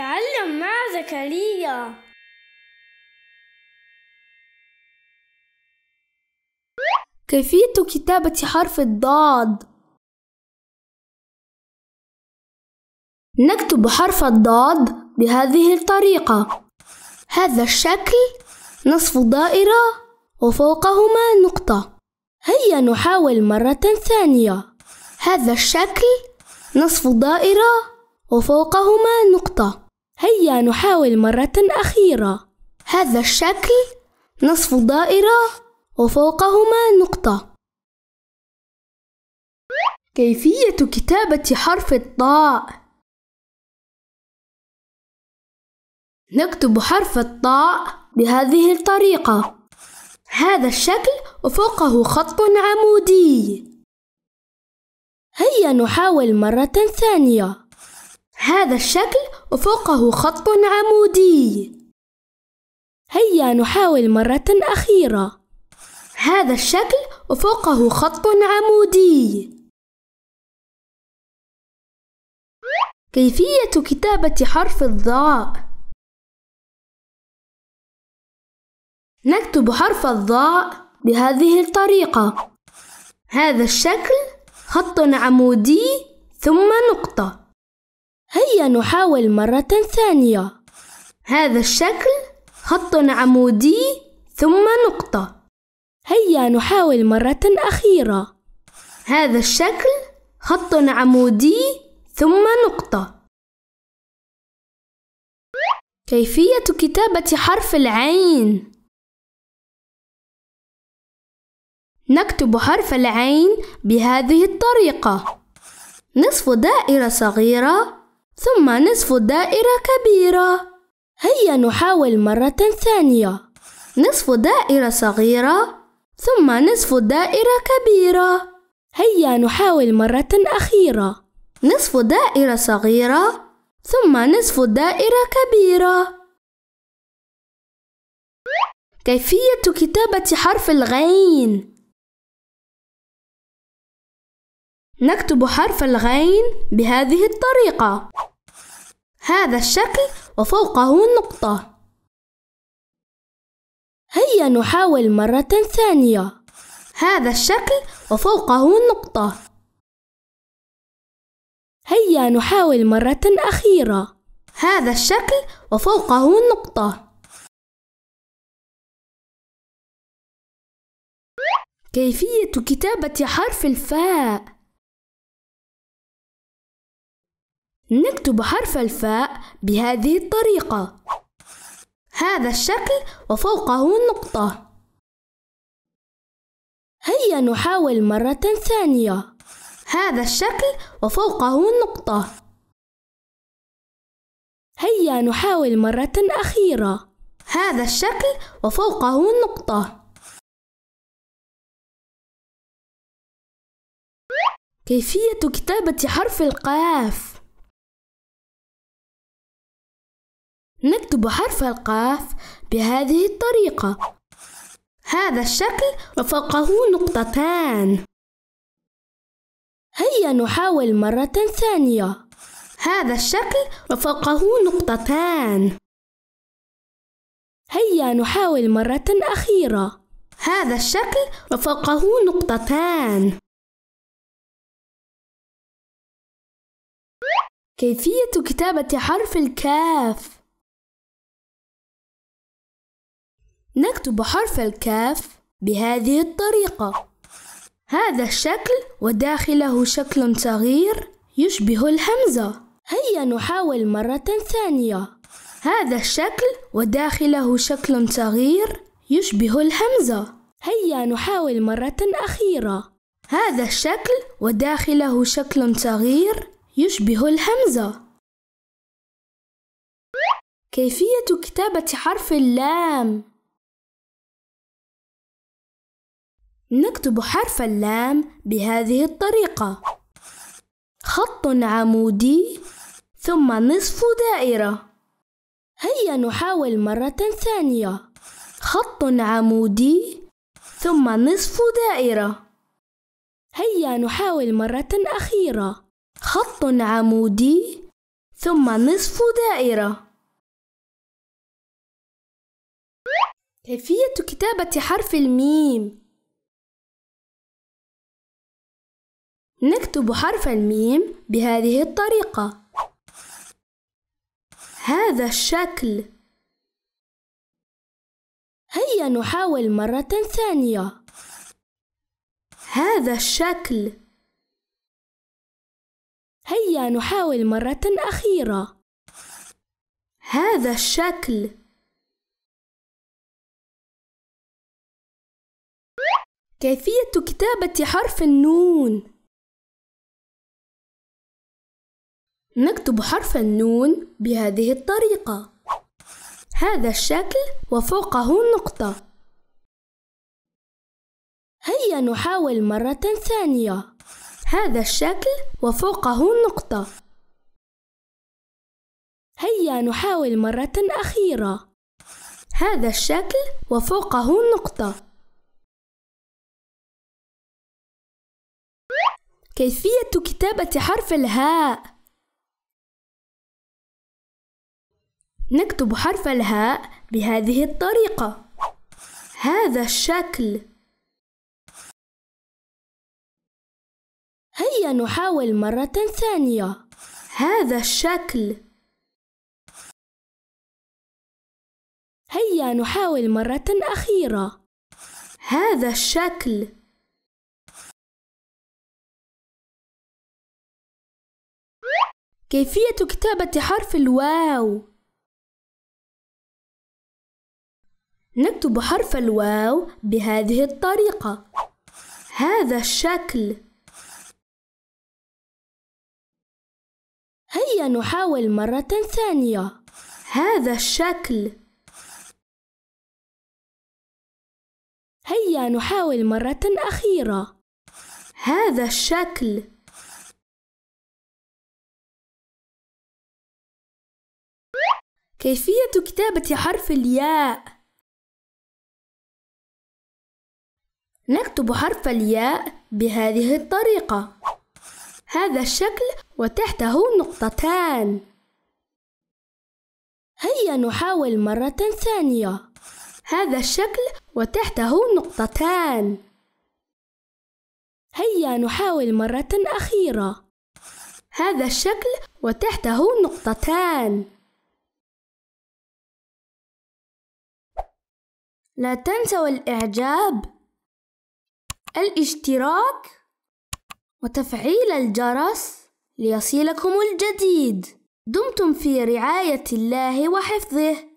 تعلم مع زكريا كيفية كتابة حرف الضاد نكتب حرف الضاد بهذه الطريقة هذا الشكل نصف دائرة وفوقهما نقطة هيا نحاول مرة ثانية هذا الشكل نصف دائرة وفوقهما نقطة هيا نحاول مرة أخيرة هذا الشكل نصف دائرة وفوقهما نقطة كيفية كتابة حرف الطاء نكتب حرف الطاء بهذه الطريقة هذا الشكل وفوقه خط عمودي هيا نحاول مرة ثانية هذا الشكل وفوقه خط عمودي هيا نحاول مرة أخيرة هذا الشكل وفوقه خط عمودي كيفية كتابة حرف الضاء نكتب حرف الضاء بهذه الطريقة هذا الشكل خط عمودي ثم نقطة هيا نحاول مرة ثانية هذا الشكل خط عمودي ثم نقطة هيا نحاول مرة أخيرة هذا الشكل خط عمودي ثم نقطة كيفية كتابة حرف العين نكتب حرف العين بهذه الطريقة نصف دائرة صغيرة ثم نصف دائرة كبيرة هيا نحاول مرة ثانية نصف دائرة صغيرة ثم نصف دائرة كبيرة هيا نحاول مرة أخيرة نصف دائرة صغيرة ثم نصف دائرة كبيرة كيفية كتابة حرف الغين نكتب حرف الغين بهذه الطريقة هذا الشكل وفوقه النقطة هيا نحاول مرة ثانية هذا الشكل وفوقه النقطة هيا نحاول مرة أخيرة هذا الشكل وفوقه النقطة كيفية كتابة حرف الفاء نكتب حرف الفاء بهذه الطريقة هذا الشكل وفوقه نقطة هيا نحاول مرة ثانية هذا الشكل وفوقه نقطة هيا نحاول مرة أخيرة هذا الشكل وفوقه نقطة كيفية كتابة حرف القاف نكتب حرف القاف بهذه الطريقة هذا الشكل وفوقه نقطتان هيا نحاول مرة ثانية هذا الشكل وفوقه نقطتان هيا نحاول مرة أخيرة هذا الشكل وفوقه نقطتان كيفية كتابة حرف الكاف نكتب حرف الكاف بهذه الطريقة هذا الشكل وداخله شكل صغير يشبه الهمزة هيا نحاول مرة ثانية هذا الشكل وداخله شكل صغير يشبه الهمزة هيا نحاول مرة أخيرة هذا الشكل وداخله شكل صغير يشبه الهمزة كيفية كتابة حرف اللام نكتب حرف اللام بهذه الطريقة خط عمودي ثم نصف دائرة هيا نحاول مرة ثانية خط عمودي ثم نصف دائرة هيا نحاول مرة أخيرة خط عمودي ثم نصف دائرة كيفية كتابة حرف الميم نكتب حرف الميم بهذه الطريقة هذا الشكل هيا نحاول مرة ثانية هذا الشكل هيا نحاول مرة أخيرة هذا الشكل كيفية كتابة حرف النون نكتب حرف النون بهذه الطريقة هذا الشكل وفوقه نقطة هيا نحاول مرة ثانية هذا الشكل وفوقه نقطة هيا نحاول مرة أخيرة هذا الشكل وفوقه نقطة كيفية كتابة حرف الهاء نكتب حرف الهاء بهذه الطريقة هذا الشكل هيا نحاول مرة ثانية هذا الشكل هيا نحاول مرة أخيرة هذا الشكل كيفية كتابة حرف الواو نكتب حرف الواو بهذه الطريقة هذا الشكل هيا نحاول مرة ثانية هذا الشكل هيا نحاول مرة أخيرة هذا الشكل كيفية كتابة حرف الياء نكتب حرف الياء بهذه الطريقة هذا الشكل وتحته نقطتان هيا نحاول مرة ثانية هذا الشكل وتحته نقطتان هيا نحاول مرة أخيرة هذا الشكل وتحته نقطتان لا تنسوا الإعجاب الاشتراك وتفعيل الجرس ليصلكم الجديد دمتم في رعاية الله وحفظه